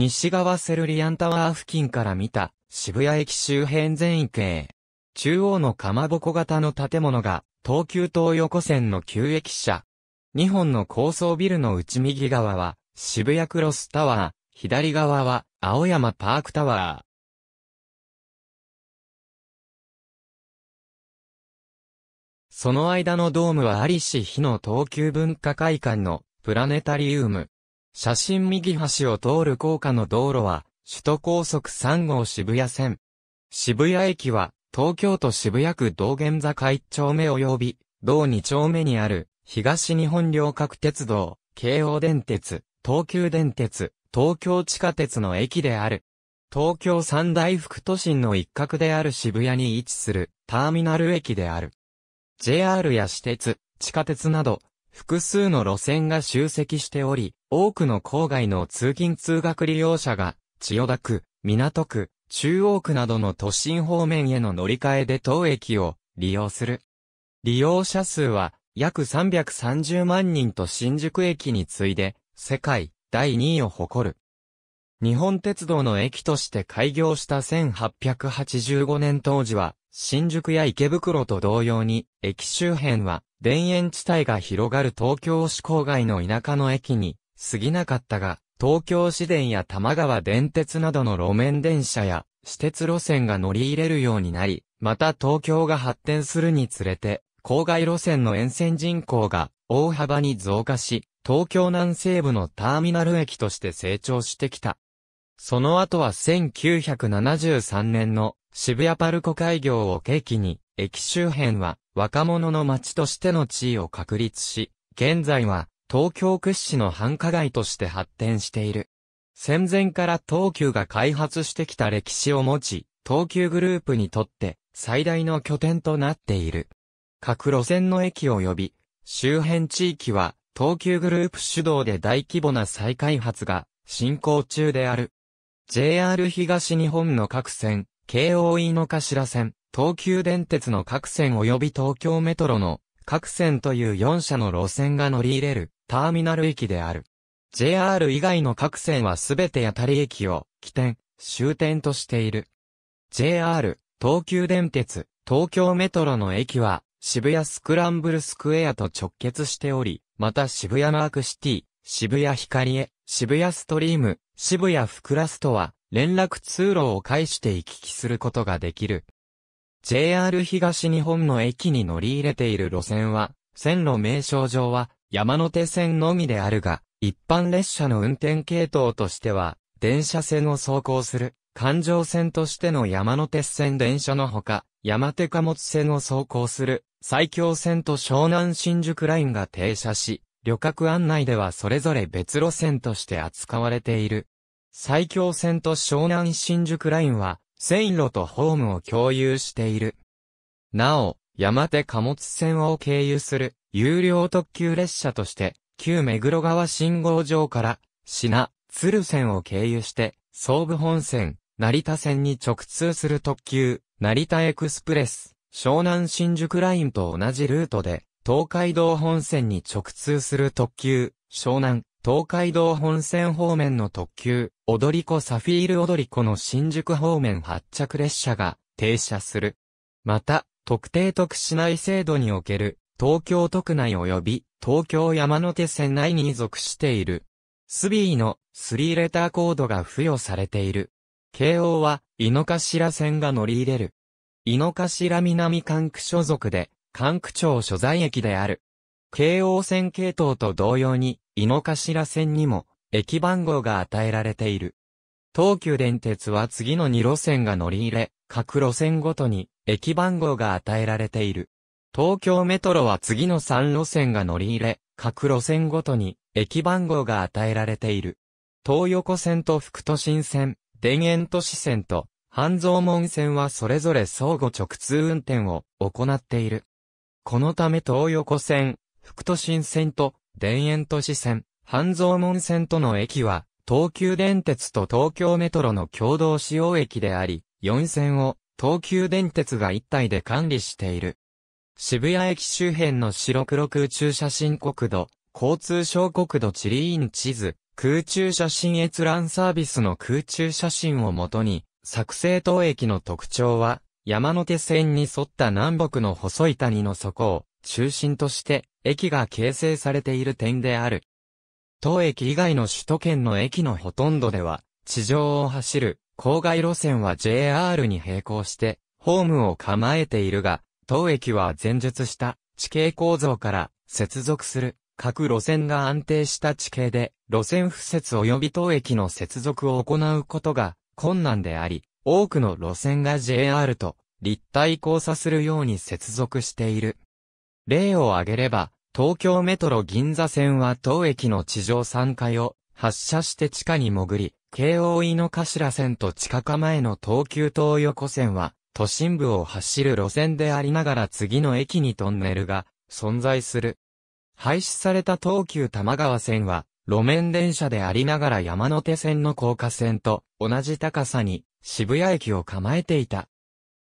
西側セルリアンタワー付近から見た渋谷駅周辺全域へ。中央のかまぼこ型の建物が東急東横線の旧駅舎。2本の高層ビルの内右側は渋谷クロスタワー、左側は青山パークタワー。その間のドームはありし日の東急文化会館のプラネタリウム。写真右端を通る高架の道路は、首都高速3号渋谷線。渋谷駅は、東京都渋谷区道玄坂1丁目及び、道2丁目にある、東日本両角鉄道、京王電鉄、東急電鉄、東京地下鉄の駅である。東京三大副都心の一角である渋谷に位置するターミナル駅である。JR や私鉄、地下鉄など複数の路線が集積しており、多くの郊外の通勤通学利用者が、千代田区、港区、中央区などの都心方面への乗り換えで当駅を利用する。利用者数は約330万人と新宿駅に次いで世界第2位を誇る。日本鉄道の駅として開業した1885年当時は新宿や池袋と同様に、駅周辺は、田園地帯が広がる東京市郊外の田舎の駅に、過ぎなかったが、東京市電や玉川電鉄などの路面電車や、私鉄路線が乗り入れるようになり、また東京が発展するにつれて、郊外路線の沿線人口が大幅に増加し、東京南西部のターミナル駅として成長してきた。その後は1973年の渋谷パルコ開業を契機に、駅周辺は若者の街としての地位を確立し、現在は東京屈指の繁華街として発展している。戦前から東急が開発してきた歴史を持ち、東急グループにとって最大の拠点となっている。各路線の駅及び、周辺地域は東急グループ主導で大規模な再開発が進行中である。JR 東日本の各線、京王井の頭線、東急電鉄の各線及び東京メトロの各線という4社の路線が乗り入れるターミナル駅である。JR 以外の各線はすべて当たり駅を起点、終点としている。JR、東急電鉄、東京メトロの駅は渋谷スクランブルスクエアと直結しており、また渋谷マークシティ、渋谷光エ、渋谷ストリーム、渋谷福ラストは連絡通路を介して行き来することができる。JR 東日本の駅に乗り入れている路線は、線路名称上は山手線のみであるが、一般列車の運転系統としては、電車線を走行する、環状線としての山手線電車のほか、山手貨物線を走行する、最強線と湘南新宿ラインが停車し、旅客案内ではそれぞれ別路線として扱われている。埼京線と湘南新宿ラインは、線路とホームを共有している。なお、山手貨物線を経由する、有料特急列車として、旧目黒川信号場から、品、鶴線を経由して、総武本線、成田線に直通する特急、成田エクスプレス、湘南新宿ラインと同じルートで、東海道本線に直通する特急、湘南、東海道本線方面の特急、踊り子サフィール踊り子の新宿方面発着列車が停車する。また、特定特市内制度における東京特内及び東京山手線内に属している。スビーの3レターコードが付与されている。京王は井の頭線が乗り入れる。井の頭南管区所属で関区町所在駅である。京王線系統と同様に、井の頭線にも、駅番号が与えられている。東急電鉄は次の2路線が乗り入れ、各路線ごとに、駅番号が与えられている。東京メトロは次の3路線が乗り入れ、各路線ごとに、駅番号が与えられている。東横線と副都心線、田園都市線と、半蔵門線はそれぞれ相互直通運転を行っている。このため東横線、福都新線と、田園都市線、半蔵門線との駅は、東急電鉄と東京メトロの共同使用駅であり、4線を東急電鉄が一体で管理している。渋谷駅周辺の白黒空中写真国土、交通省国土地理院地図、空中写真閲覧サービスの空中写真をもとに、作成当駅の特徴は、山手線に沿った南北の細い谷の底を中心として駅が形成されている点である。当駅以外の首都圏の駅のほとんどでは地上を走る郊外路線は JR に並行してホームを構えているが、当駅は前述した地形構造から接続する各路線が安定した地形で路線敷設及び当駅の接続を行うことが困難であり、多くの路線が JR と立体交差するように接続している。例を挙げれば、東京メトロ銀座線は当駅の地上3階を発車して地下に潜り、京王井の頭線と地下構えの東急東横線は都心部を走る路線でありながら次の駅にトンネルが存在する。廃止された東急玉川線は路面電車でありながら山手線の高架線と同じ高さに渋谷駅を構えていた。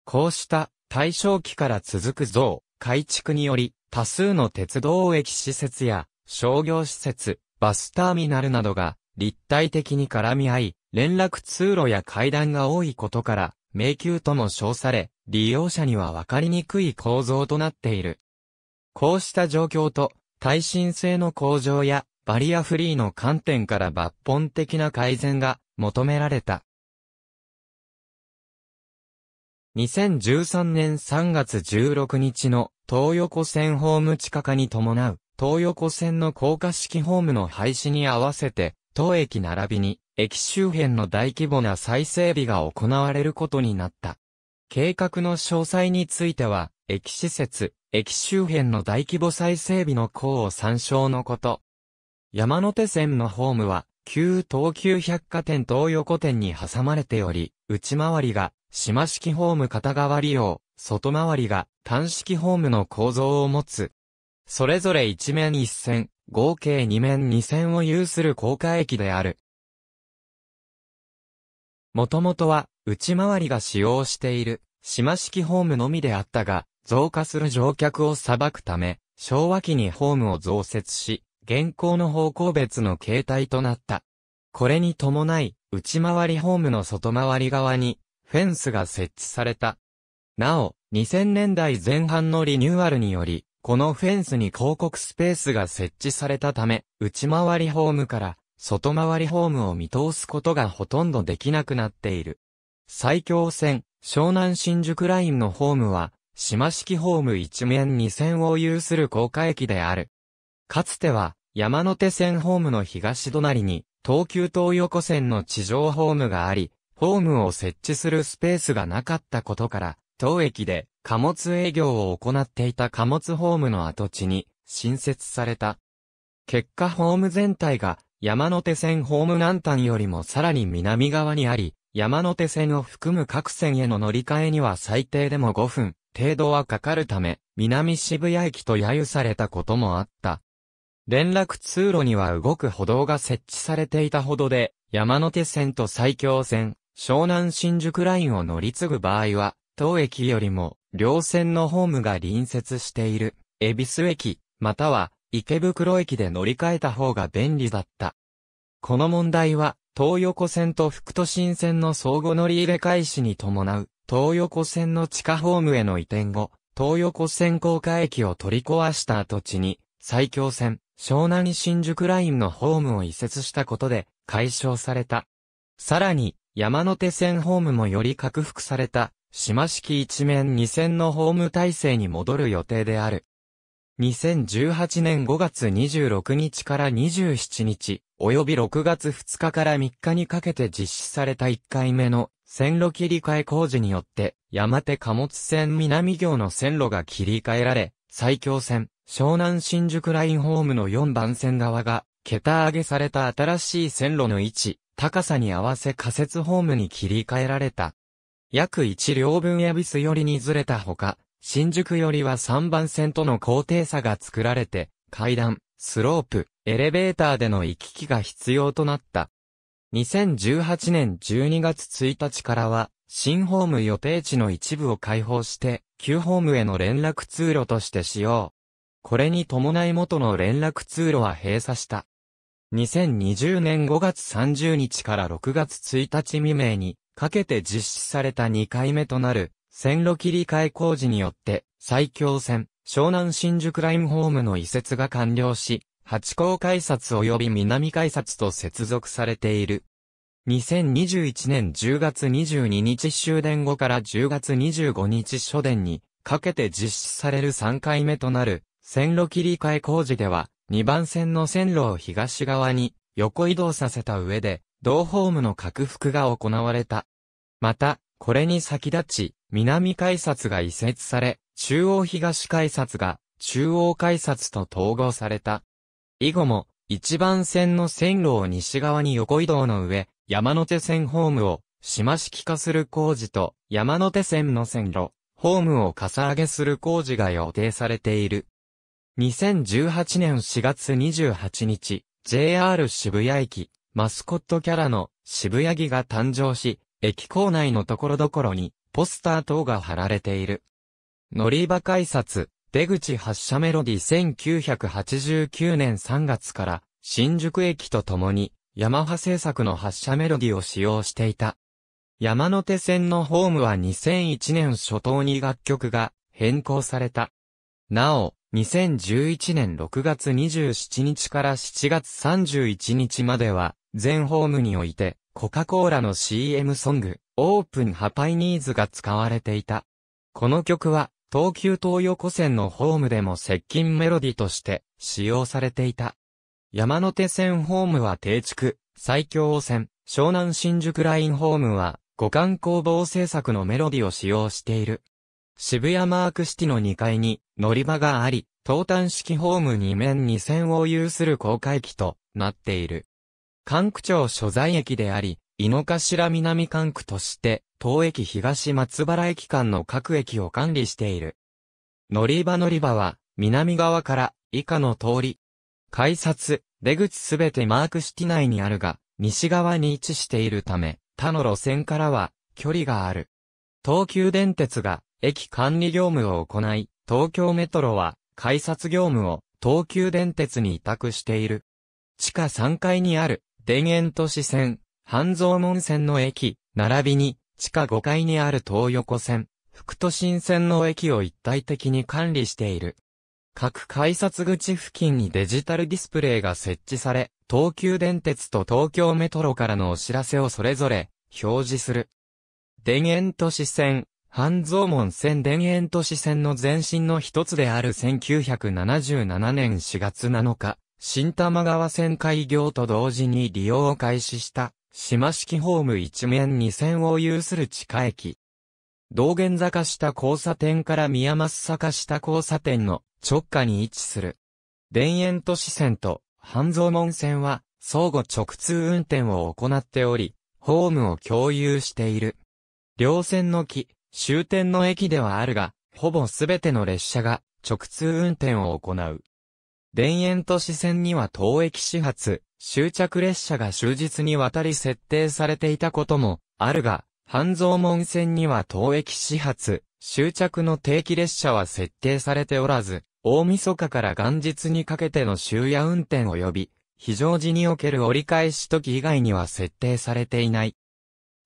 こうした大正期から続く像、改築により、多数の鉄道駅施設や商業施設、バスターミナルなどが立体的に絡み合い、連絡通路や階段が多いことから、迷宮とも称され、利用者には分かりにくい構造となっている。こうした状況と、耐震性の向上やバリアフリーの観点から抜本的な改善が求められた。2013年3月16日の東横線ホーム地下化に伴う東横線の高架式ホームの廃止に合わせて当駅並びに駅周辺の大規模な再整備が行われることになった。計画の詳細については駅施設、駅周辺の大規模再整備の項を参照のこと。山手線のホームは旧東急百貨店東横店に挟まれており、内回りが島式ホーム片側利用、外回りが単式ホームの構造を持つ。それぞれ一面一線、合計二面二線を有する高架駅である。もともとは、内回りが使用している、島式ホームのみであったが、増加する乗客を裁くため、昭和期にホームを増設し、現行の方向別の形態となった。これに伴い、内回りホームの外回り側に、フェンスが設置された。なお、2000年代前半のリニューアルにより、このフェンスに広告スペースが設置されたため、内回りホームから外回りホームを見通すことがほとんどできなくなっている。埼京線、湘南新宿ラインのホームは、島式ホーム一面二線を有する高架駅である。かつては、山手線ホームの東隣に、東急東横線の地上ホームがあり、ホームを設置するスペースがなかったことから、当駅で貨物営業を行っていた貨物ホームの跡地に新設された。結果ホーム全体が山手線ホーム南端よりもさらに南側にあり、山手線を含む各線への乗り換えには最低でも5分程度はかかるため、南渋谷駅と揶揄されたこともあった。連絡通路には動く歩道が設置されていたほどで、山手線と埼京線、湘南新宿ラインを乗り継ぐ場合は、当駅よりも、両線のホームが隣接している、恵比寿駅、または、池袋駅で乗り換えた方が便利だった。この問題は、東横線と副都心線の相互乗り入れ開始に伴う、東横線の地下ホームへの移転後、東横線高架駅を取り壊した跡地に、埼京線、湘南新宿ラインのホームを移設したことで、解消された。さらに、山手線ホームもより拡幅された、島式一面二線のホーム体制に戻る予定である。2018年5月26日から27日、及び6月2日から3日にかけて実施された1回目の線路切り替え工事によって、山手貨物線南行の線路が切り替えられ、埼京線、湘南新宿ラインホームの4番線側が、桁上げされた新しい線路の位置、高さに合わせ仮設ホームに切り替えられた。約1両分恵ビス寄りにずれたほか、新宿寄りは3番線との高低差が作られて、階段、スロープ、エレベーターでの行き来が必要となった。2018年12月1日からは、新ホーム予定地の一部を開放して、旧ホームへの連絡通路として使用。これに伴い元の連絡通路は閉鎖した。2020年5月30日から6月1日未明にかけて実施された2回目となる線路切り替え工事によって埼京線湘南新宿ラインホームの移設が完了し、八甲改札及び南改札と接続されている。2021年10月22日終電後から10月25日初電にかけて実施される3回目となる線路切り替え工事では2番線の線路を東側に横移動させた上で、同ホームの拡幅が行われた。また、これに先立ち、南改札が移設され、中央東改札が中央改札と統合された。以後も、1番線の線路を西側に横移動の上、山手線ホームを島式化する工事と山手線の線路、ホームをかさ上げする工事が予定されている。2018年4月28日、JR 渋谷駅、マスコットキャラの渋谷木が誕生し、駅構内のところどころにポスター等が貼られている。乗り場改札、出口発車メロディ1989年3月から新宿駅とともにヤマハ製作の発車メロディを使用していた。山手線のホームは2001年初頭に楽曲が変更された。なお、2011年6月27日から7月31日までは、全ホームにおいて、コカ・コーラの CM ソング、オープン・ハパイニーズが使われていた。この曲は、東急東横線のホームでも接近メロディとして使用されていた。山手線ホームは定築、最強線、湘南新宿ラインホームは、五感工房制作のメロディを使用している。渋谷マークシティの2階に、乗り場があり、東端式ホーム2面2線を有する公開機となっている。関区町所在駅であり、井の頭南関区として、東駅東松原駅間の各駅を管理している。乗り場乗り場は、南側から以下の通り。改札、出口すべてマークシティ内にあるが、西側に位置しているため、他の路線からは距離がある。東急電鉄が駅管理業務を行い、東京メトロは、改札業務を東急電鉄に委託している。地下3階にある、田園都市線、半蔵門線の駅、並びに、地下5階にある東横線、副都心線の駅を一体的に管理している。各改札口付近にデジタルディスプレイが設置され、東急電鉄と東京メトロからのお知らせをそれぞれ表示する。田園都市線、半蔵門線田園都市線の前身の一つである1977年4月7日、新玉川線開業と同時に利用を開始した、島式ホーム一面二線を有する地下駅。道玄坂下交差点から宮益坂下交差点の直下に位置する。田園都市線と半蔵門線は相互直通運転を行っており、ホームを共有している。両線の木、終点の駅ではあるが、ほぼすべての列車が直通運転を行う。田園都市線には当駅始発、終着列車が終日にわたり設定されていたこともあるが、半蔵門線には当駅始発、終着の定期列車は設定されておらず、大晦日から元日にかけての終夜運転及び、非常時における折り返し時以外には設定されていない。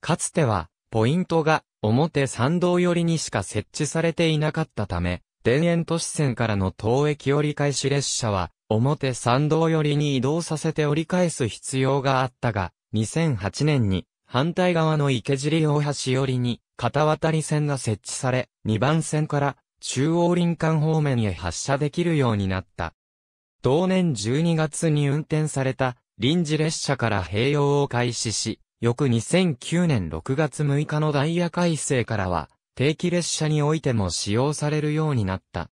かつては、ポイントが表参道寄りにしか設置されていなかったため、田園都市線からの当駅折り返し列車は、表参道寄りに移動させて折り返す必要があったが、2008年に反対側の池尻大橋寄りに片渡り線が設置され、2番線から中央林間方面へ発車できるようになった。同年12月に運転された臨時列車から併用を開始し、翌2009年6月6日のダイヤ改正からは、定期列車においても使用されるようになった。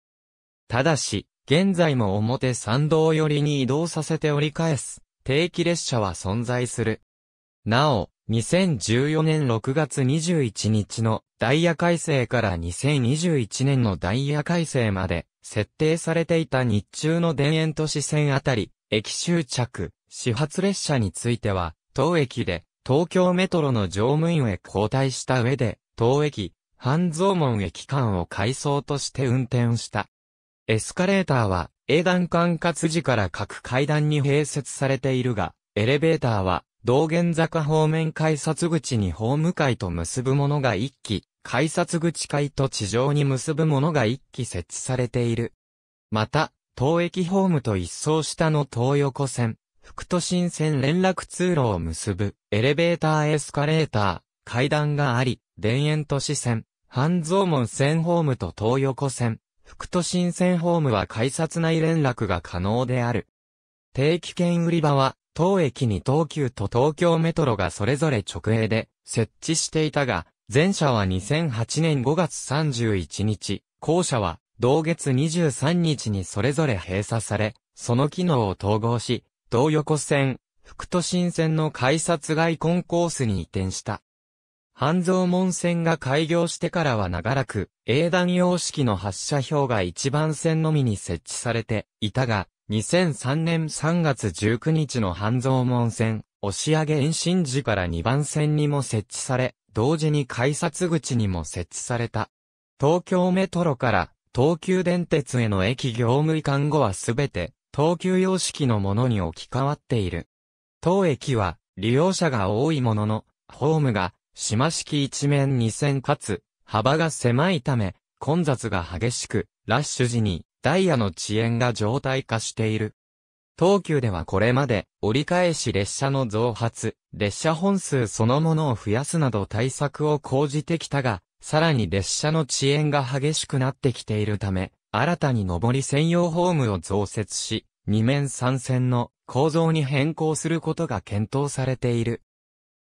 ただし、現在も表参道寄りに移動させて折り返す、定期列車は存在する。なお、2014年6月21日のダイヤ改正から2021年のダイヤ改正まで設定されていた日中の田園都市線あたり、駅終着、始発列車については、当駅で東京メトロの乗務員へ交代した上で、当駅、半蔵門駅間を改装として運転した。エスカレーターは、英断管轄時から各階段に併設されているが、エレベーターは、道玄坂方面改札口にホーム階と結ぶものが1機、改札口階と地上に結ぶものが1機設置されている。また、東駅ホームと一層下の東横線、副都心線連絡通路を結ぶ、エレベーターエスカレーター、階段があり、田園都市線、半蔵門線ホームと東横線、副都心線ホームは改札内連絡が可能である。定期券売り場は、当駅に東急と東京メトロがそれぞれ直営で設置していたが、前者は2008年5月31日、後者は同月23日にそれぞれ閉鎖され、その機能を統合し、東横線、福都新線の改札外コンコースに移転した。半蔵門線が開業してからは長らく、英断様式の発射表が1番線のみに設置されていたが、2003年3月19日の半蔵門線、押上延伸時から2番線にも設置され、同時に改札口にも設置された。東京メトロから東急電鉄への駅業務移管後はすべて東急様式のものに置き換わっている。当駅は利用者が多いものの、ホームが島式一面二線かつ幅が狭いため、混雑が激しく、ラッシュ時にダイヤの遅延が常態化している。東急ではこれまで折り返し列車の増発、列車本数そのものを増やすなど対策を講じてきたが、さらに列車の遅延が激しくなってきているため、新たに上り専用ホームを増設し、2面3線の構造に変更することが検討されている。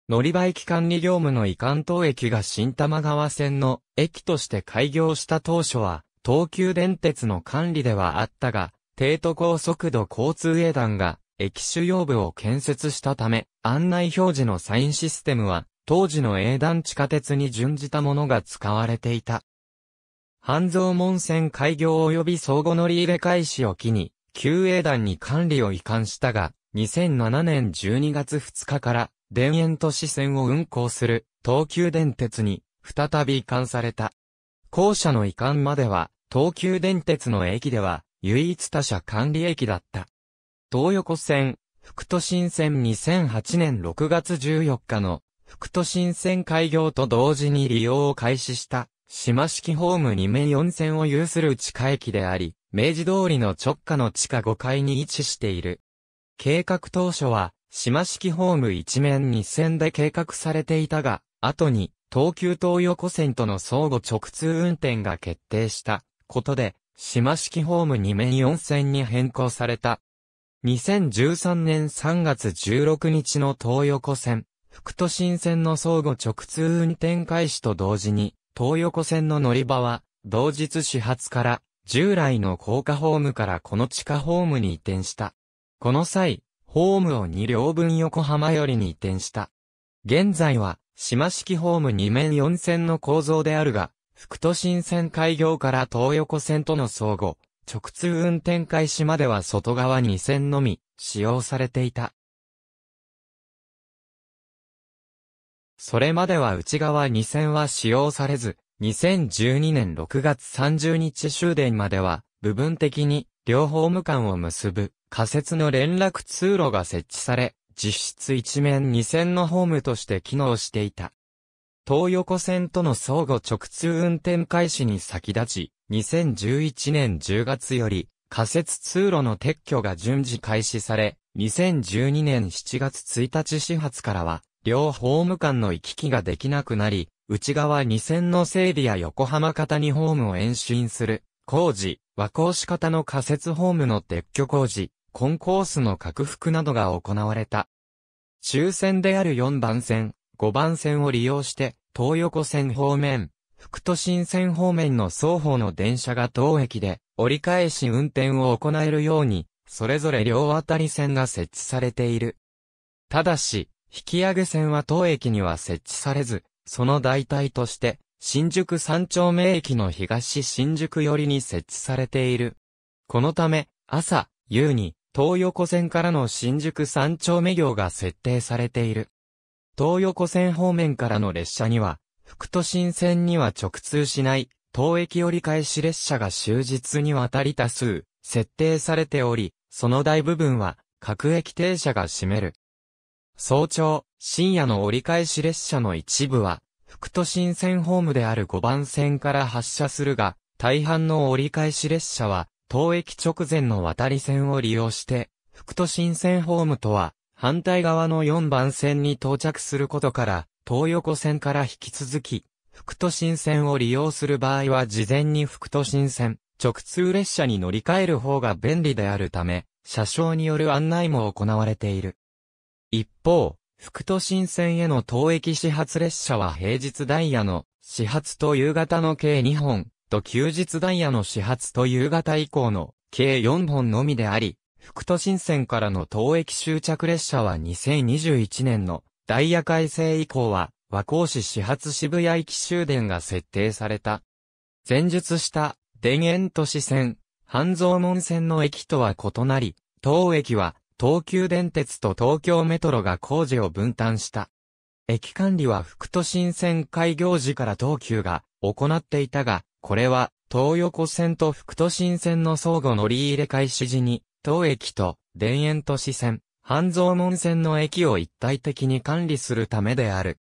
乗り場駅管理業務の移管等駅が新玉川線の駅として開業した当初は、東急電鉄の管理ではあったが、低都高速度交通営団が駅主要部を建設したため、案内表示のサインシステムは、当時の営団地下鉄に準じたものが使われていた。半蔵門線開業及び相互乗り入れ開始を機に、旧営団に管理を移管したが、2007年12月2日から、田園都市線を運行する、東急電鉄に、再び移管された。校舎の移管までは、東急電鉄の駅では、唯一他社管理駅だった。東横線、福都新線2008年6月14日の、福都新線開業と同時に利用を開始した。島式ホーム2面4線を有する地下駅であり、明治通りの直下の地下5階に位置している。計画当初は、島式ホーム1面2線で計画されていたが、後に、東急東横線との相互直通運転が決定したことで、島式ホーム2面4線に変更された。2013年3月16日の東横線、福都新線の相互直通運転開始と同時に、東横線の乗り場は、同日始発から、従来の高架ホームからこの地下ホームに移転した。この際、ホームを2両分横浜寄りに移転した。現在は、島式ホーム2面4線の構造であるが、副都心線開業から東横線との相互、直通運転開始までは外側2線のみ、使用されていた。それまでは内側2線は使用されず、2012年6月30日終電までは、部分的に両ホーム間を結ぶ仮設の連絡通路が設置され、実質一面2線のホームとして機能していた。東横線との相互直通運転開始に先立ち、2011年10月より仮設通路の撤去が順次開始され、2012年7月1日始発からは両ホーム間の行き来ができなくなり、内側2線の整備や横浜型にホームを延伸する工事、和光仕型の仮設ホームの撤去工事、コンコースの拡幅などが行われた。終線である4番線、5番線を利用して、東横線方面、福都新線方面の双方の電車が当駅で折り返し運転を行えるように、それぞれ両渡り線が設置されている。ただし、引き上げ線は当駅には設置されず、その代替として、新宿三丁目駅の東新宿寄りに設置されている。このため、朝、夕に、東横線からの新宿三丁目行が設定されている。東横線方面からの列車には、副都心線には直通しない、東駅折り返し列車が終日にわたり多数、設定されており、その大部分は、各駅停車が占める。早朝、深夜の折り返し列車の一部は、副都心線ホームである5番線から発車するが、大半の折り返し列車は、当駅直前の渡り線を利用して、副都心線ホームとは、反対側の4番線に到着することから、東横線から引き続き、副都心線を利用する場合は事前に副都心線、直通列車に乗り換える方が便利であるため、車掌による案内も行われている。一方、副都心線への当駅始発列車は平日ダイヤの始発と夕方の計2本と休日ダイヤの始発と夕方以降の計4本のみであり、副都心線からの当駅終着列車は2021年のダイヤ改正以降は和光市始発渋谷駅終電が設定された。前述した田園都市線、半蔵門線の駅とは異なり、当駅は東急電鉄と東京メトロが工事を分担した。駅管理は副都心線開業時から東急が行っていたが、これは東横線と副都心線の相互乗り入れ開始時に、当駅と田園都市線、半蔵門線の駅を一体的に管理するためである。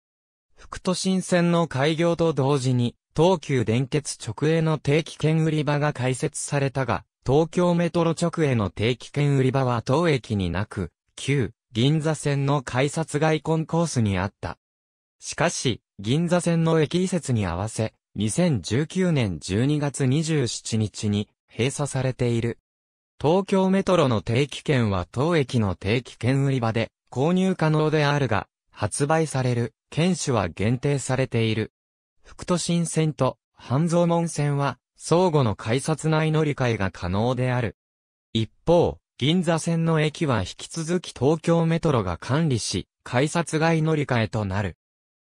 副都心線の開業と同時に、東急電鉄直営の定期券売り場が開設されたが、東京メトロ直への定期券売り場は当駅になく、旧銀座線の改札外コンコースにあった。しかし、銀座線の駅移設に合わせ、2019年12月27日に閉鎖されている。東京メトロの定期券は当駅の定期券売り場で購入可能であるが、発売される券種は限定されている。副都心線と半蔵門線は相互の改札内乗り換えが可能である。一方、銀座線の駅は引き続き東京メトロが管理し、改札外乗り換えとなる。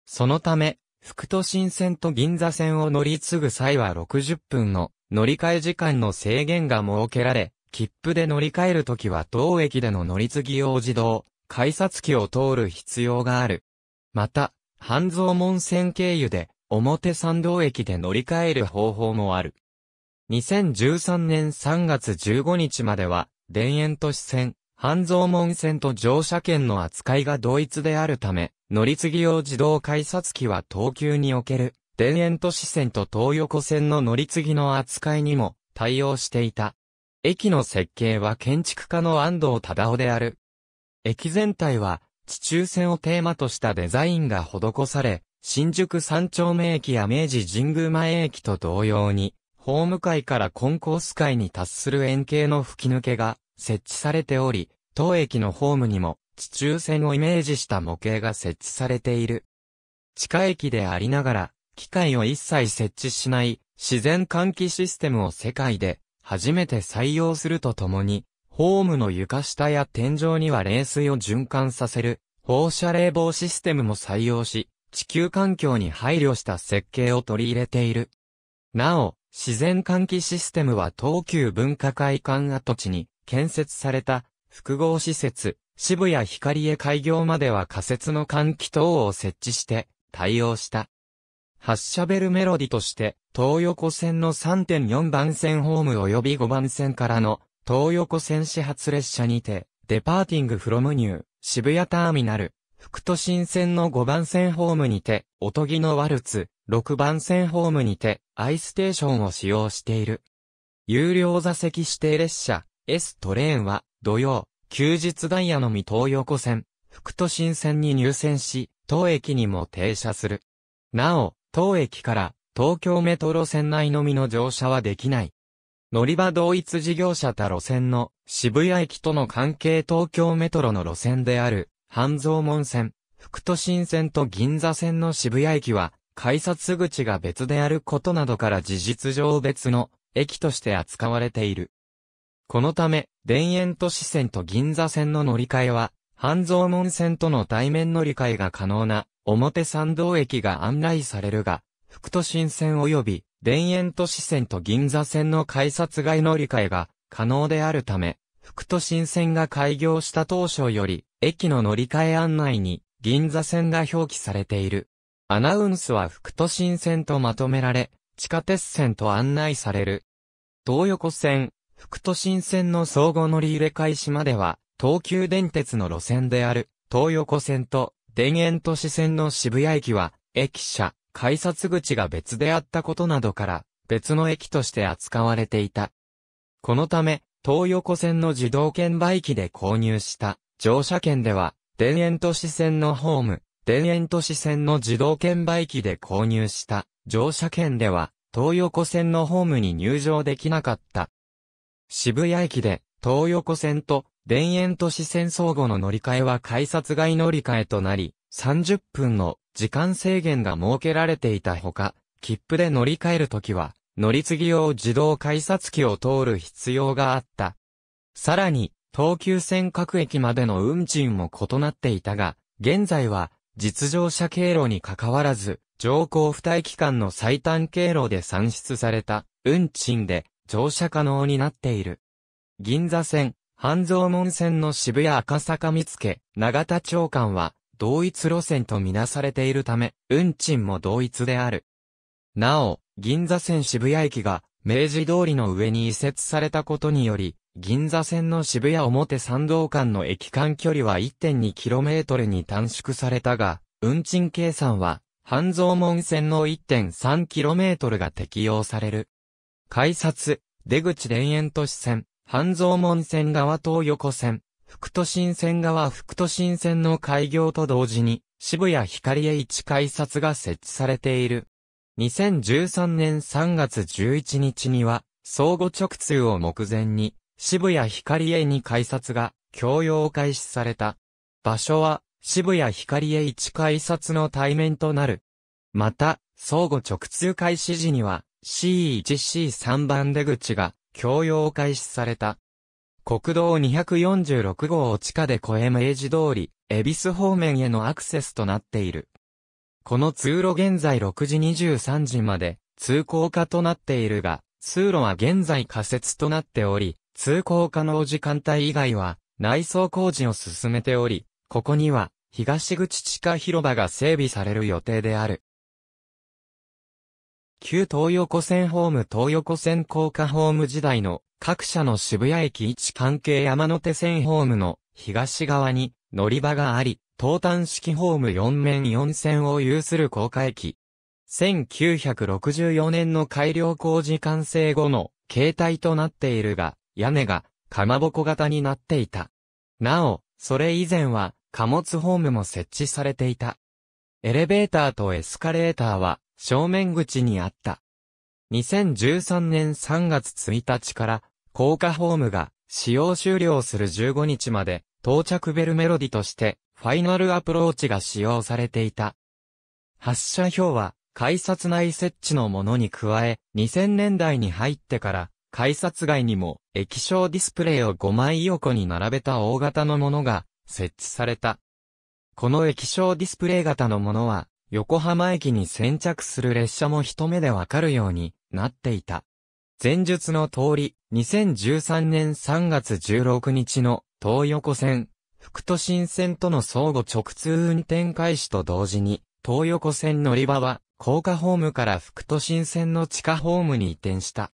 そのため、副都心線と銀座線を乗り継ぐ際は60分の乗り換え時間の制限が設けられ、切符で乗り換えるときは当駅での乗り継ぎ用自動、改札機を通る必要がある。また、半蔵門線経由で表参道駅で乗り換える方法もある。2013年3月15日までは、田園都市線、半蔵門線と乗車券の扱いが同一であるため、乗り継ぎ用自動改札機は東急における、田園都市線と東横線の乗り継ぎの扱いにも対応していた。駅の設計は建築家の安藤忠夫である。駅全体は、地中線をテーマとしたデザインが施され、新宿三丁目駅や明治神宮前駅と同様に、ホーム階からコンコース階に達する円形の吹き抜けが設置されており、当駅のホームにも地中線をイメージした模型が設置されている。地下駅でありながら、機械を一切設置しない自然換気システムを世界で初めて採用するとともに、ホームの床下や天井には冷水を循環させる放射冷房システムも採用し、地球環境に配慮した設計を取り入れている。なお、自然換気システムは東急文化会館跡地に建設された複合施設、渋谷光へ開業までは仮設の換気等を設置して対応した。発車ベルメロディとして、東横線の3.4番線ホーム及び5番線からの東横線始発列車にて、デパーティングフロムニュー、渋谷ターミナル、福都新線の5番線ホームにて、おとぎのワルツ、6番線ホームにて、アイステーションを使用している。有料座席指定列車、S トレーンは、土曜、休日ダイヤのみ東横線、福都新線に入線し、当駅にも停車する。なお、当駅から東京メトロ線内のみの乗車はできない。乗り場同一事業者た路線の渋谷駅との関係東京メトロの路線である半蔵門線、副都心線と銀座線の渋谷駅は、改札口が別であることなどから事実上別の駅として扱われている。このため、田園都市線と銀座線の乗り換えは、半蔵門線との対面乗り換えが可能な表参道駅が案内されるが、副都心線及び田園都市線と銀座線の改札外乗り換えが可能であるため、福都新線が開業した当初より、駅の乗り換え案内に、銀座線が表記されている。アナウンスは福都新線とまとめられ、地下鉄線と案内される。東横線、福都新線の相互乗り入れ開始までは、東急電鉄の路線である、東横線と、田園都市線の渋谷駅は、駅舎、改札口が別であったことなどから、別の駅として扱われていた。このため、東横線の自動券売機で購入した乗車券では、田園都市線のホーム、田園都市線の自動券売機で購入した乗車券では、東横線のホームに入場できなかった。渋谷駅で、東横線と田園都市線相互の乗り換えは改札外乗り換えとなり、30分の時間制限が設けられていたほか、切符で乗り換えるときは、乗り継ぎ用自動改札機を通る必要があった。さらに、東急線各駅までの運賃も異なっていたが、現在は、実乗車経路に関わらず、乗降不待期間の最短経路で算出された、運賃で、乗車可能になっている。銀座線、半蔵門線の渋谷赤坂見附、長田町間は、同一路線とみなされているため、運賃も同一である。なお、銀座線渋谷駅が明治通りの上に移設されたことにより、銀座線の渋谷表参道間の駅間距離は 1.2km に短縮されたが、運賃計算は、半蔵門線の 1.3km が適用される。改札、出口田園都市線、半蔵門線側東横線、副都心線側副都心線の開業と同時に、渋谷光栄一改札が設置されている。2013年3月11日には、相互直通を目前に、渋谷光栄に改札が、共用開始された。場所は、渋谷光栄1改札の対面となる。また、相互直通開始時には、C1C3 番出口が、共用開始された。国道246号を地下で越え明治通り、恵比寿方面へのアクセスとなっている。この通路現在6時23時まで通行可となっているが、通路は現在仮設となっており、通行可能時間帯以外は内装工事を進めており、ここには東口地下広場が整備される予定である。旧東横線ホーム東横線高架ホーム時代の各社の渋谷駅位置関係山手線ホームの東側に乗り場があり、東端式ホーム4面4線を有する高架駅。1964年の改良工事完成後の形態となっているが、屋根がかまぼこ型になっていた。なお、それ以前は貨物ホームも設置されていた。エレベーターとエスカレーターは正面口にあった。2013年3月1日から高架ホームが使用終了する15日まで到着ベルメロディとしてファイナルアプローチが使用されていた。発射表は、改札内設置のものに加え、2000年代に入ってから、改札外にも液晶ディスプレイを5枚横に並べた大型のものが設置された。この液晶ディスプレイ型のものは、横浜駅に先着する列車も一目でわかるようになっていた。前述の通り、2013年3月16日の東横線福都新線との相互直通運転開始と同時に、東横線乗り場は、高架ホームから福都新線の地下ホームに移転した。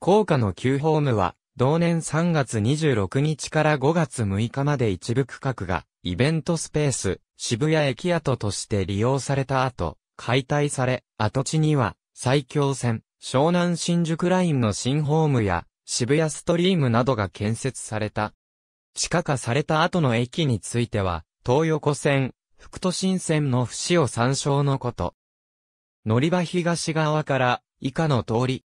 高架の旧ホームは、同年3月26日から5月6日まで一部区画が、イベントスペース、渋谷駅跡として利用された後、解体され、跡地には、最強線、湘南新宿ラインの新ホームや、渋谷ストリームなどが建設された。地下化された後の駅については、東横線、福都新線の節を参照のこと。乗り場東側から以下の通り。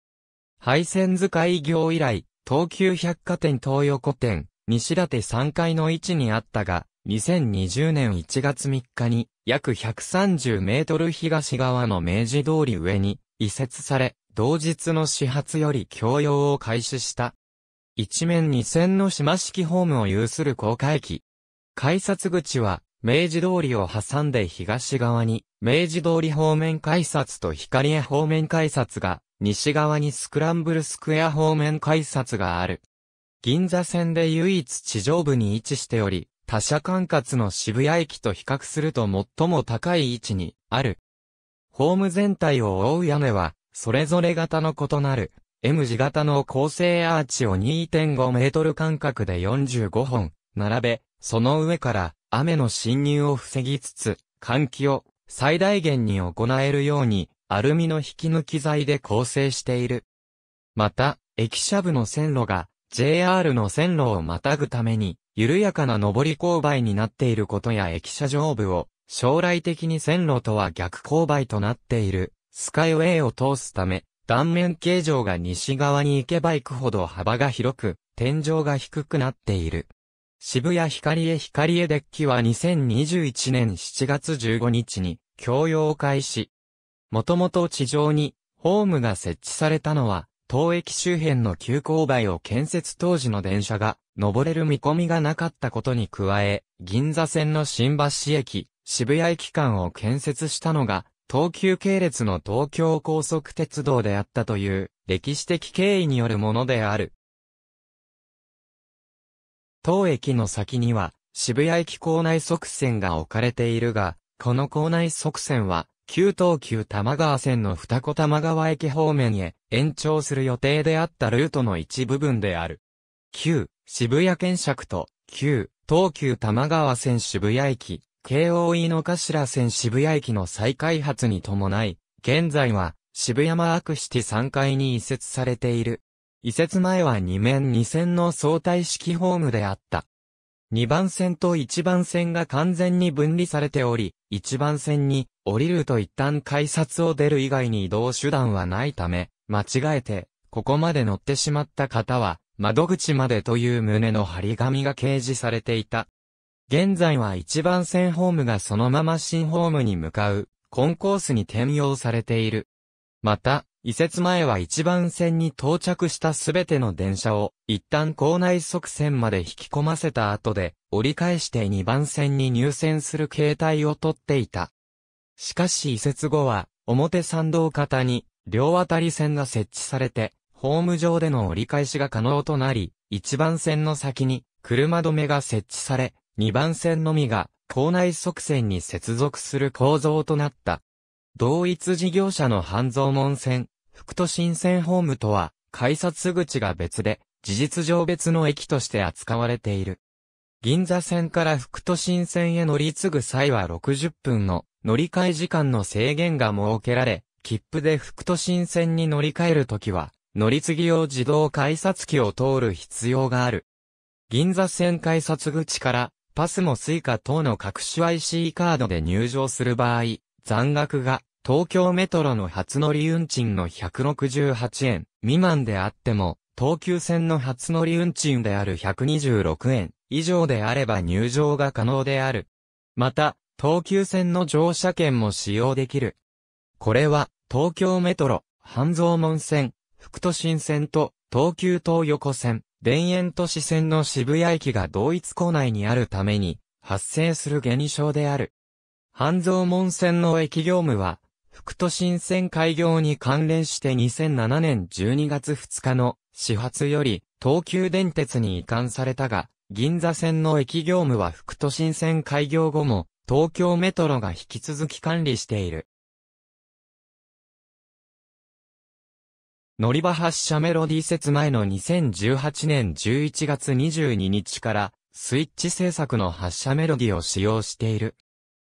廃線使い業以来、東急百貨店東横店、西立3階の位置にあったが、2020年1月3日に約130メートル東側の明治通り上に移設され、同日の始発より共用を開始した。一面二線の島式ホームを有する高架駅。改札口は、明治通りを挟んで東側に、明治通り方面改札と光江方面改札が、西側にスクランブルスクエア方面改札がある。銀座線で唯一地上部に位置しており、他社管轄の渋谷駅と比較すると最も高い位置にある。ホーム全体を覆う屋根は、それぞれ型の異なる M 字型の構成アーチを2.5メートル間隔で45本、並べ、その上から雨の侵入を防ぎつつ、換気を最大限に行えるように、アルミの引き抜き材で構成している。また、駅舎部の線路が JR の線路をまたぐために、緩やかな上り勾配になっていることや駅舎上部を、将来的に線路とは逆勾配となっている、スカイウェイを通すため、断面形状が西側に行けば行くほど幅が広く、天井が低くなっている。渋谷光へ光へデッキは2021年7月15日に供用開始。もともと地上にホームが設置されたのは、当駅周辺の急勾配を建設当時の電車が登れる見込みがなかったことに加え、銀座線の新橋駅、渋谷駅間を建設したのが東急系列の東京高速鉄道であったという歴史的経緯によるものである。当駅の先には渋谷駅構内側線が置かれているが、この構内側線は旧東急多摩川線の二子玉川駅方面へ延長する予定であったルートの一部分である。旧渋谷検釈と旧東急多摩川線渋谷駅京王井の頭線渋谷駅の再開発に伴い、現在は渋谷マークシティ3階に移設されている。移設前は2面2線の相対式ホームであった。2番線と1番線が完全に分離されており、1番線に降りると一旦改札を出る以外に移動手段はないため、間違えて、ここまで乗ってしまった方は、窓口までという旨の張り紙が掲示されていた。現在は1番線ホームがそのまま新ホームに向かう、コンコースに転用されている。また、移設前は1番線に到着したすべての電車を、一旦校内側線まで引き込ませた後で、折り返して2番線に入線する形態をとっていた。しかし移設後は、表参道方に、両渡り線が設置されて、ホーム上での折り返しが可能となり、1番線の先に、車止めが設置され、2番線のみが構内側線に接続する構造となった。同一事業者の半蔵門線、福都新線ホームとは、改札口が別で、事実上別の駅として扱われている。銀座線から福都新線へ乗り継ぐ際は60分の乗り換え時間の制限が設けられ、切符で福都新線に乗り換えるときは、乗り継ぎ用自動改札機を通る必要がある。銀座線改札口からパスもスイカ等の各種 IC カードで入場する場合、残額が東京メトロの初乗り運賃の168円未満であっても、東急線の初乗り運賃である126円以上であれば入場が可能である。また、東急線の乗車券も使用できる。これは、東京メトロ、半蔵門線、福都新線と東急東横線、田園都市線の渋谷駅が同一構内にあるために、発生する現象である。半蔵門線の駅業務は、副都心線開業に関連して2007年12月2日の始発より東急電鉄に移管されたが、銀座線の駅業務は副都心線開業後も東京メトロが引き続き管理している。乗り場発車メロディー説前の2018年11月22日から、スイッチ制作の発車メロディーを使用している。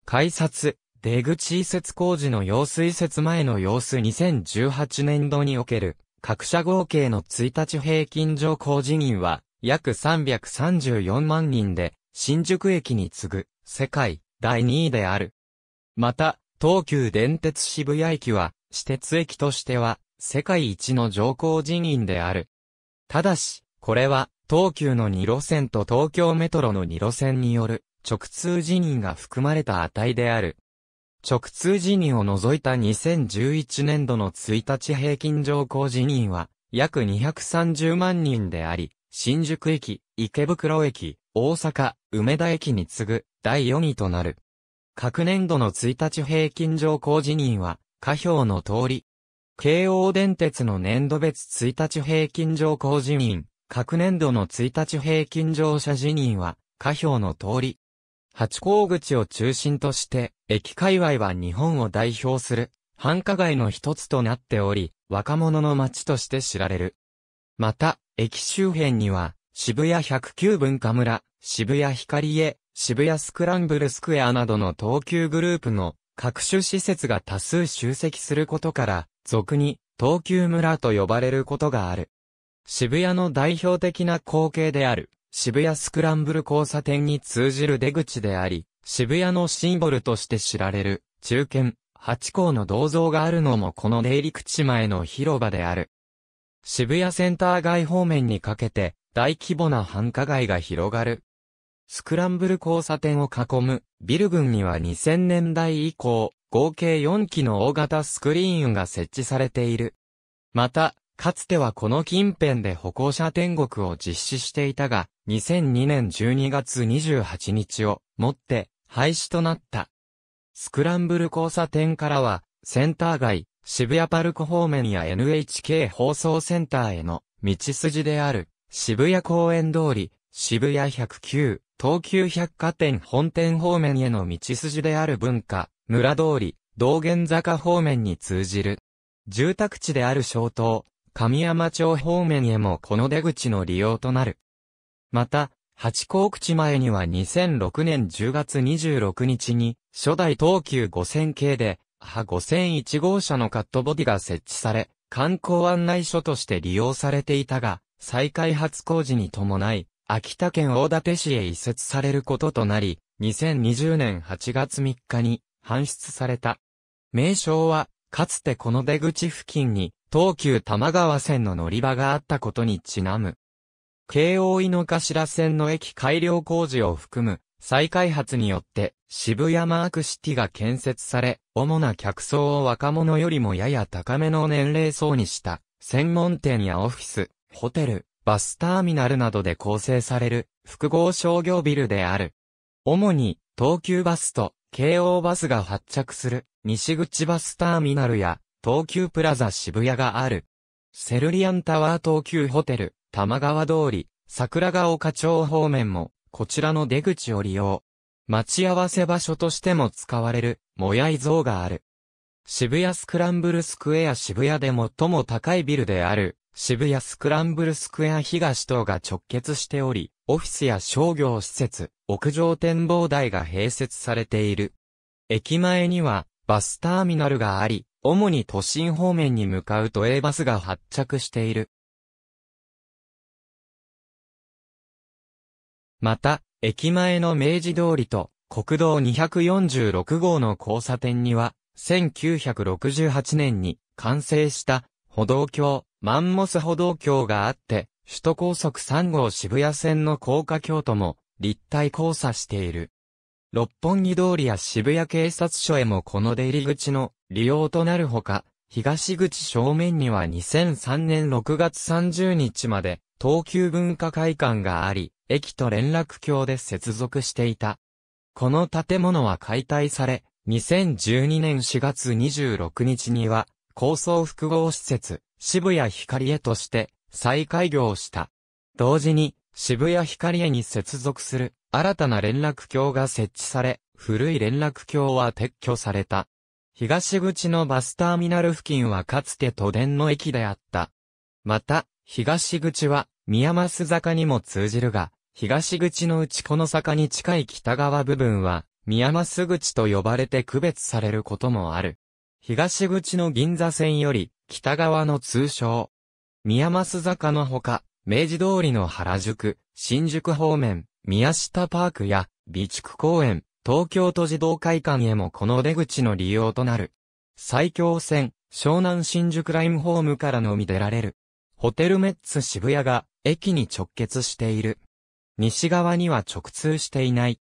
改札、出口移設工事の用水移設前の様子2018年度における、各社合計の1日平均上工事人は、約334万人で、新宿駅に次ぐ、世界、第2位である。また、東急電鉄渋谷駅は、私鉄駅としては、世界一の上皇人員である。ただし、これは、東急の2路線と東京メトロの2路線による直通辞任が含まれた値である。直通辞任を除いた2011年度の1日平均上皇辞任は約230万人であり、新宿駅、池袋駅、大阪、梅田駅に次ぐ第4位となる。各年度の1日平均上皇辞任は、下表の通り、京王電鉄の年度別1日平均乗降人員、各年度の1日平均乗車辞任は、下表の通り。八甲口を中心として、駅界隈は日本を代表する、繁華街の一つとなっており、若者の街として知られる。また、駅周辺には、渋谷109文化村、渋谷光へ、渋谷スクランブルスクエアなどの東急グループの各種施設が多数集積することから、俗に東急村と呼ばれることがある。渋谷の代表的な光景である、渋谷スクランブル交差点に通じる出口であり、渋谷のシンボルとして知られる、中堅、八甲の銅像があるのもこの出入り口前の広場である。渋谷センター街方面にかけて、大規模な繁華街が広がる。スクランブル交差点を囲むビル群には2000年代以降、合計4機の大型スクリーンが設置されている。また、かつてはこの近辺で歩行者天国を実施していたが、2002年12月28日をもって廃止となった。スクランブル交差点からは、センター街、渋谷パルコ方面や NHK 放送センターへの道筋である、渋谷公園通り、渋谷109、東急百貨店本店方面への道筋である文化、村通り、道玄坂方面に通じる。住宅地である小島、神山町方面へもこの出口の利用となる。また、八甲口前には2006年10月26日に、初代東急5000系で、ハ5001号車のカットボディが設置され、観光案内所として利用されていたが、再開発工事に伴い、秋田県大館市へ移設されることとなり、2020年8月3日に搬出された。名称は、かつてこの出口付近に、東急多摩川線の乗り場があったことにちなむ。京王井の頭線の駅改良工事を含む再開発によって渋谷マークシティが建設され、主な客層を若者よりもやや高めの年齢層にした、専門店やオフィス、ホテル、バスターミナルなどで構成される複合商業ビルである。主に東急バスと京王バスが発着する西口バスターミナルや東急プラザ渋谷がある。セルリアンタワー東急ホテル、玉川通り、桜ヶ丘町方面も、こちらの出口を利用。待ち合わせ場所としても使われる、もやい像がある。渋谷スクランブルスクエア渋谷で最も高いビルである、渋谷スクランブルスクエア東棟が直結しており、オフィスや商業施設、屋上展望台が併設されている。駅前にはバスターミナルがあり、主に都心方面に向かう都営バスが発着している。また、駅前の明治通りと国道246号の交差点には、1968年に完成した歩道橋、マンモス歩道橋があって、首都高速3号渋谷線の高架橋とも立体交差している。六本木通りや渋谷警察署へもこの出入り口の利用となるほか、東口正面には2003年6月30日まで東急文化会館があり、駅と連絡橋で接続していた。この建物は解体され、2012年4月26日には、高層複合施設、渋谷光へとして、再開業した。同時に、渋谷光栄に接続する新たな連絡橋が設置され、古い連絡橋は撤去された。東口のバスターミナル付近はかつて都電の駅であった。また、東口は宮益坂にも通じるが、東口のうちこの坂に近い北側部分は、宮益口と呼ばれて区別されることもある。東口の銀座線より、北側の通称、宮益坂のほか、明治通りの原宿、新宿方面、宮下パークや、備蓄公園、東京都児童会館へもこの出口の利用となる。最強線、湘南新宿ラインホームからのみ出られる。ホテルメッツ渋谷が駅に直結している。西側には直通していない。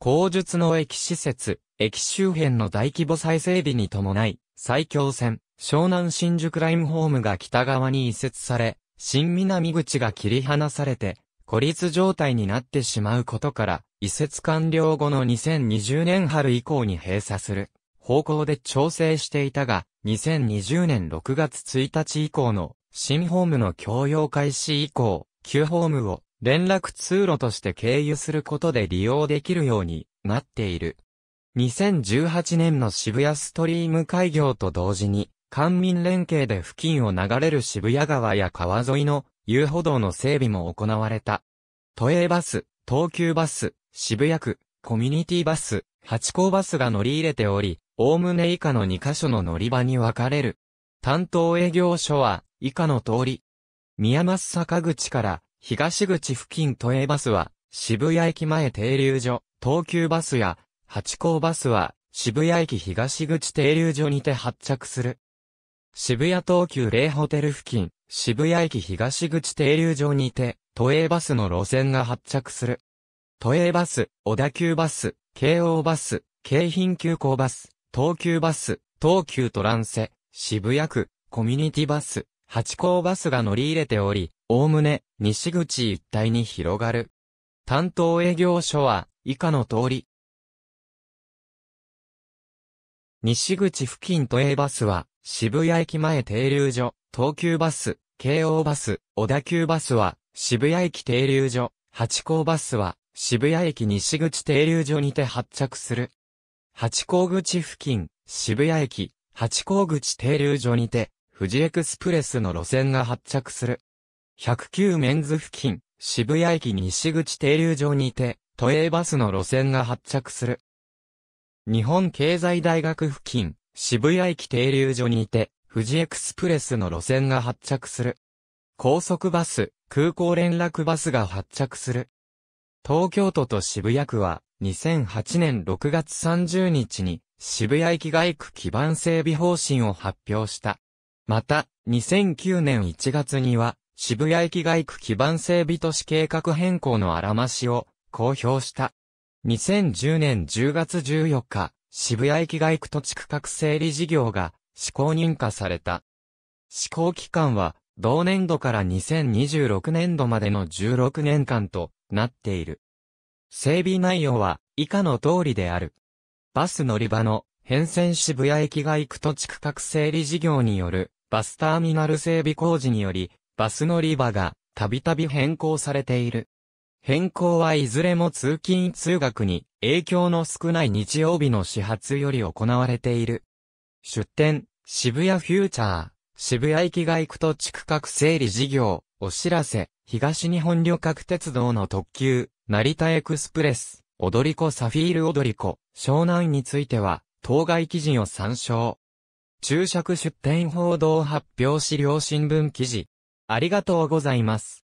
後述の駅施設、駅周辺の大規模再整備に伴い、最強線、湘南新宿ラインホームが北側に移設され、新南口が切り離されて、孤立状態になってしまうことから、移設完了後の2020年春以降に閉鎖する方向で調整していたが、2020年6月1日以降の新ホームの供用開始以降、旧ホームを連絡通路として経由することで利用できるようになっている。2018年の渋谷ストリーム開業と同時に、官民連携で付近を流れる渋谷川や川沿いの遊歩道の整備も行われた。都営バス、東急バス、渋谷区、コミュニティバス、八甲バスが乗り入れており、おおむね以下の2カ所の乗り場に分かれる。担当営業所は、以下の通り。宮益坂口から、東口付近都営バスは、渋谷駅前停留所、東急バスや、八甲バスは、渋谷駅東口停留所にて発着する。渋谷東急霊ホテル付近、渋谷駅東口停留場にて、都営バスの路線が発着する。都営バス、小田急バス、京王バス、京浜急行バス、東急バス、東急トランセ、渋谷区、コミュニティバス、八甲バスが乗り入れており、おおむね、西口一帯に広がる。担当営業所は、以下の通り。西口付近都営バスは、渋谷駅前停留所、東急バス、京王バス、小田急バスは、渋谷駅停留所、八甲バスは、渋谷駅西口停留所にて発着する。八甲口付近、渋谷駅、八甲口停留所にて、富士エクスプレスの路線が発着する。109メンズ付近、渋谷駅西口停留所にて、都営バスの路線が発着する。日本経済大学付近、渋谷駅停留所にて、富士エクスプレスの路線が発着する。高速バス、空港連絡バスが発着する。東京都と渋谷区は、2008年6月30日に、渋谷駅外区基盤整備方針を発表した。また、2009年1月には、渋谷駅外区基盤整備都市計画変更のあらましを公表した。2010年10月14日、渋谷駅外区土地区画整理事業が施行認可された。施行期間は同年度から2026年度までの16年間となっている。整備内容は以下の通りである。バス乗り場の変遷渋谷駅外区土地区画整理事業によるバスターミナル整備工事によりバス乗り場がたびたび変更されている。変更はいずれも通勤通学に影響の少ない日曜日の始発より行われている。出店、渋谷フューチャー、渋谷駅が行くと地区画整理事業、お知らせ、東日本旅客鉄道の特急、成田エクスプレス、踊り子サフィール踊り子、湘南については、当該記事を参照。注釈出店報道発表資料新聞記事。ありがとうございます。